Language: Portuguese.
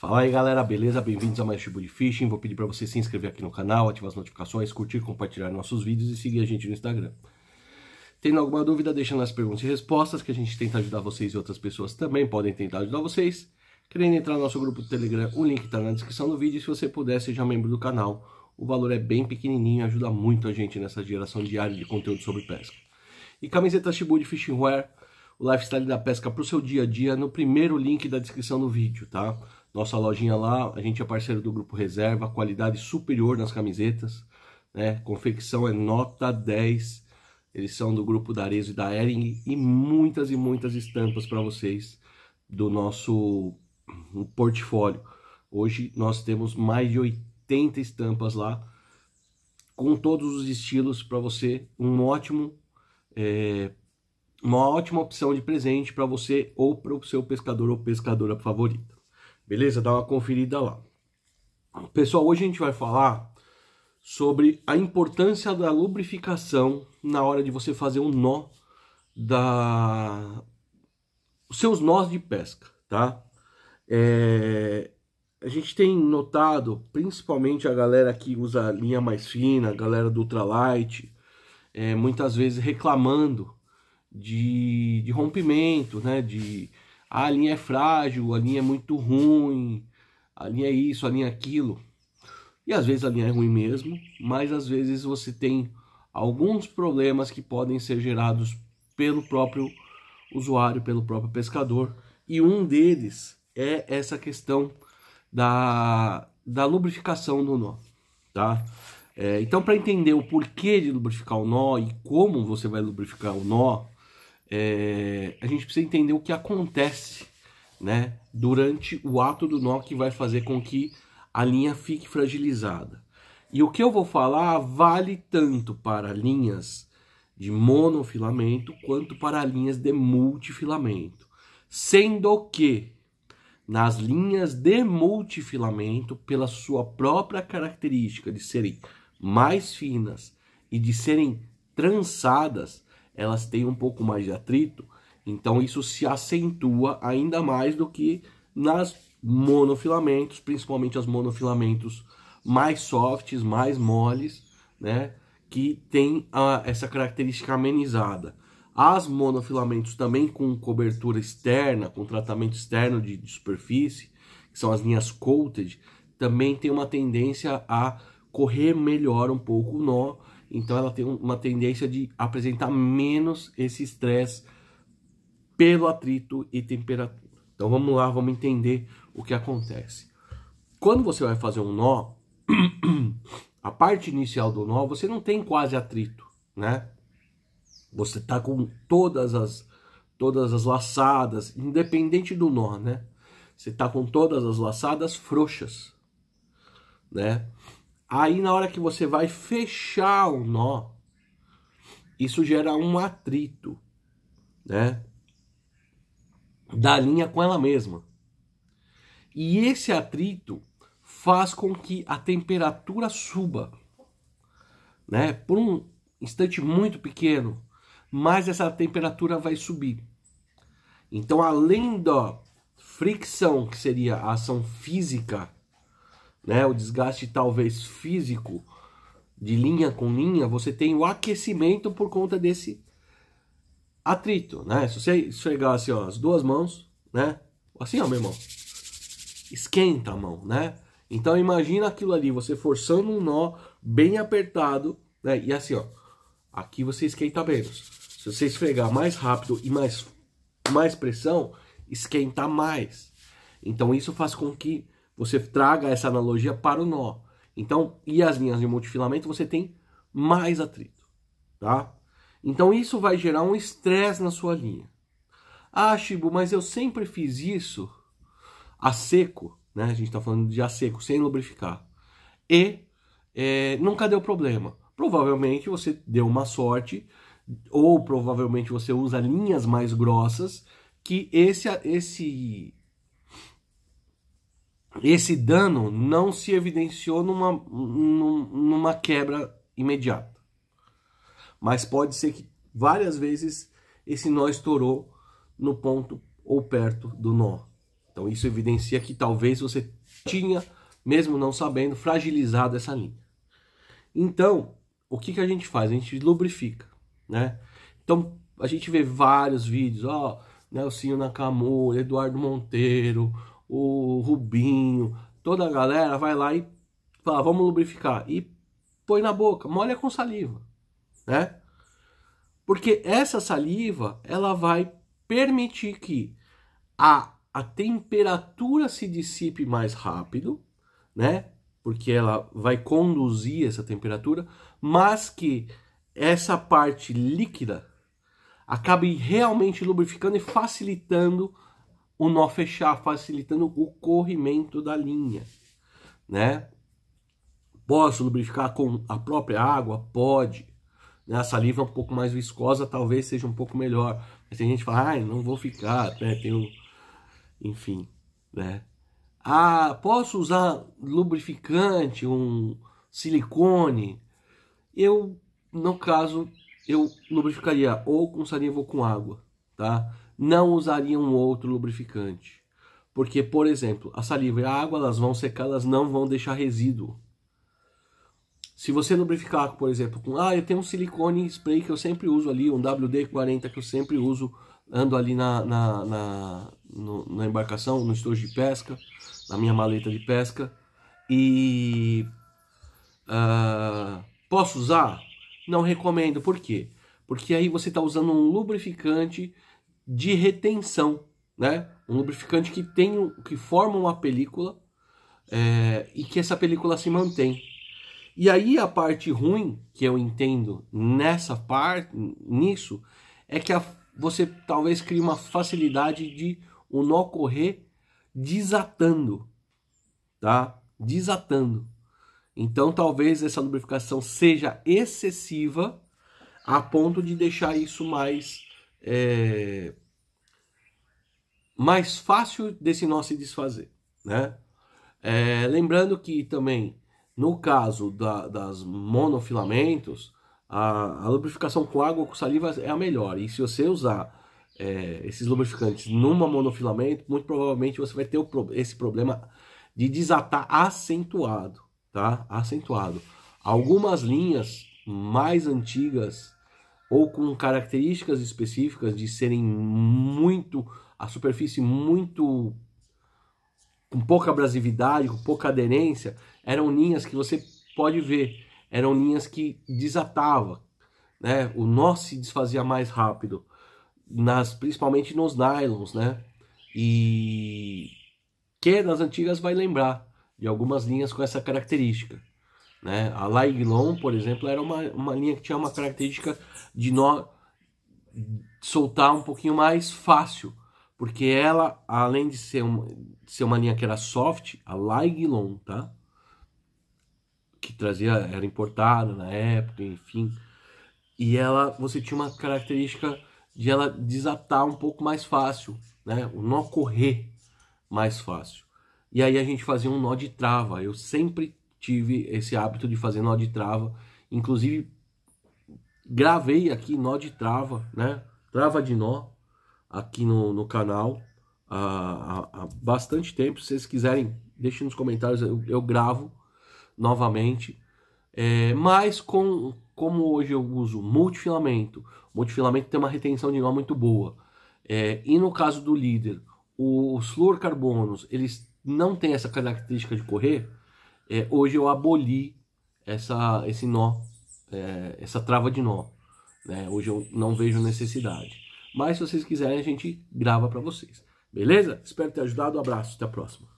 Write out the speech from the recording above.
Fala aí galera, beleza? Bem-vindos a mais Chibu de Fishing. Vou pedir para você se inscrever aqui no canal, ativar as notificações, curtir, compartilhar nossos vídeos e seguir a gente no Instagram. Tendo alguma dúvida, deixa nas perguntas e respostas que a gente tenta ajudar vocês e outras pessoas também podem tentar ajudar vocês. Querendo entrar no nosso grupo do Telegram, o link está na descrição do vídeo. E se você puder, seja membro do canal. O valor é bem pequenininho e ajuda muito a gente nessa geração diária de conteúdo sobre pesca. E camiseta Shibu de Fishing Wear, o lifestyle da pesca para o seu dia a dia, no primeiro link da descrição do vídeo, tá? Nossa lojinha lá, a gente é parceiro do Grupo Reserva, qualidade superior nas camisetas, né? Confecção é nota 10. Eles são do grupo da Arezzo e da Ering e muitas e muitas estampas para vocês do nosso portfólio. Hoje nós temos mais de 80 estampas lá, com todos os estilos para você, um ótimo, é, uma ótima opção de presente para você ou para o seu pescador ou pescadora favorita. Beleza? Dá uma conferida lá. Pessoal, hoje a gente vai falar sobre a importância da lubrificação na hora de você fazer um nó da os seus nós de pesca, tá? É... A gente tem notado, principalmente a galera que usa linha mais fina, a galera do ultralight, é, muitas vezes reclamando de, de rompimento, né? De, ah, a linha é frágil, a linha é muito ruim, a linha é isso, a linha é aquilo. E às vezes a linha é ruim mesmo, mas às vezes você tem alguns problemas que podem ser gerados pelo próprio usuário, pelo próprio pescador. E um deles é essa questão da, da lubrificação do nó, tá? É, então, para entender o porquê de lubrificar o nó e como você vai lubrificar o nó, é, a gente precisa entender o que acontece né, durante o ato do nó que vai fazer com que a linha fique fragilizada. E o que eu vou falar vale tanto para linhas de monofilamento quanto para linhas de multifilamento. Sendo que nas linhas de multifilamento, pela sua própria característica de serem mais finas e de serem trançadas, elas têm um pouco mais de atrito, então isso se acentua ainda mais do que nas monofilamentos, principalmente as monofilamentos mais softs, mais moles, né, que tem a, ah, essa característica amenizada. As monofilamentos também com cobertura externa, com tratamento externo de, de superfície, que são as linhas coated, também tem uma tendência a correr melhor um pouco o nó, então ela tem uma tendência de apresentar menos esse estresse pelo atrito e temperatura. Então vamos lá, vamos entender o que acontece. Quando você vai fazer um nó, a parte inicial do nó você não tem quase atrito, né? Você tá com todas as todas as laçadas, independente do nó, né? Você tá com todas as laçadas frouxas, né? Aí na hora que você vai fechar o nó, isso gera um atrito, né? Da linha com ela mesma. E esse atrito faz com que a temperatura suba, né? Por um instante muito pequeno, mas essa temperatura vai subir. Então, além da fricção, que seria a ação física né, o desgaste talvez físico de linha com linha, você tem o aquecimento por conta desse atrito, né? Se você esfregar assim, ó, as duas mãos, né? Assim, ó, meu irmão. Esquenta a mão, né? Então imagina aquilo ali, você forçando um nó bem apertado, né? E assim, ó. Aqui você esquenta menos. Se você esfregar mais rápido e mais mais pressão, esquenta mais. Então isso faz com que você traga essa analogia para o nó. Então, e as linhas de multifilamento, você tem mais atrito, tá? Então, isso vai gerar um estresse na sua linha. Ah, Chibu, mas eu sempre fiz isso a seco, né? A gente está falando de a seco, sem lubrificar. E é, nunca deu problema. Provavelmente você deu uma sorte, ou provavelmente você usa linhas mais grossas, que esse, esse esse dano não se evidenciou numa, numa quebra imediata. Mas pode ser que várias vezes esse nó estourou no ponto ou perto do nó. Então isso evidencia que talvez você tinha, mesmo não sabendo, fragilizado essa linha. Então, o que, que a gente faz? A gente lubrifica, né? Então, a gente vê vários vídeos, ó, Nelsinho Nakamura, Eduardo Monteiro, o Rubinho, toda a galera vai lá e fala, vamos lubrificar. E põe na boca, molha com saliva, né? Porque essa saliva, ela vai permitir que a, a temperatura se dissipe mais rápido, né? Porque ela vai conduzir essa temperatura, mas que essa parte líquida acabe realmente lubrificando e facilitando o nó fechar, facilitando o corrimento da linha, né? Posso lubrificar com a própria água? Pode. Né? A saliva é um pouco mais viscosa, talvez seja um pouco melhor. Mas tem gente que fala, ai, não vou ficar, né? Tenho... Enfim, né? Ah, posso usar lubrificante, um silicone? Eu, no caso, eu lubrificaria ou com saliva ou com água, tá? não usariam outro lubrificante. Porque, por exemplo, a saliva e a água elas vão secar, elas não vão deixar resíduo. Se você lubrificar, por exemplo, com ah, eu tenho um silicone spray que eu sempre uso ali, um WD-40 que eu sempre uso, ando ali na, na, na, no, na embarcação, no estojo de pesca, na minha maleta de pesca, e uh, posso usar? Não recomendo, por quê? Porque aí você está usando um lubrificante de retenção, né? Um lubrificante que tem, que forma uma película é, e que essa película se mantém. E aí a parte ruim que eu entendo nessa parte, nisso, é que a, você talvez crie uma facilidade de o nó correr desatando, tá? Desatando. Então talvez essa lubrificação seja excessiva a ponto de deixar isso mais é, mais fácil desse nó se desfazer. Né? É, lembrando que também, no caso da, das monofilamentos, a, a, lubrificação com água ou com saliva é a melhor. E se você usar é, esses lubrificantes numa monofilamento, muito provavelmente você vai ter o, esse problema de desatar acentuado, tá? Acentuado. Algumas linhas mais antigas ou com características específicas de serem muito a superfície muito com pouca abrasividade, com pouca aderência, eram linhas que você pode ver, eram linhas que desatava, né? O nó se desfazia mais rápido, nas principalmente nos nylons, né? E quem nas das antigas vai lembrar de algumas linhas com essa característica. Né? A Lailon, por exemplo, era uma, uma linha que tinha uma característica de nó soltar um pouquinho mais fácil, porque ela, além de ser uma, de ser uma linha que era soft, a Lailon, tá? que trazia era importada na época, enfim, e ela você tinha uma característica de ela desatar um pouco mais fácil, né? O nó correr mais fácil. E aí a gente fazia um nó de trava. Eu sempre tive esse hábito de fazer nó de trava. Inclusive, gravei aqui nó de trava, né? Trava de nó aqui no, no canal há, há, bastante tempo. Se vocês quiserem, deixem nos comentários, eu, eu gravo novamente. É, mas com, como hoje eu uso multifilamento, multifilamento tem uma retenção de nó muito boa. É, e no caso do líder, os fluorcarbonos, eles não têm essa característica de correr, é, hoje eu aboli essa, esse nó, é, essa trava de nó. Né? Hoje eu não vejo necessidade. Mas se vocês quiserem, a gente grava para vocês. Beleza? Espero ter ajudado. Um abraço. Até a próxima.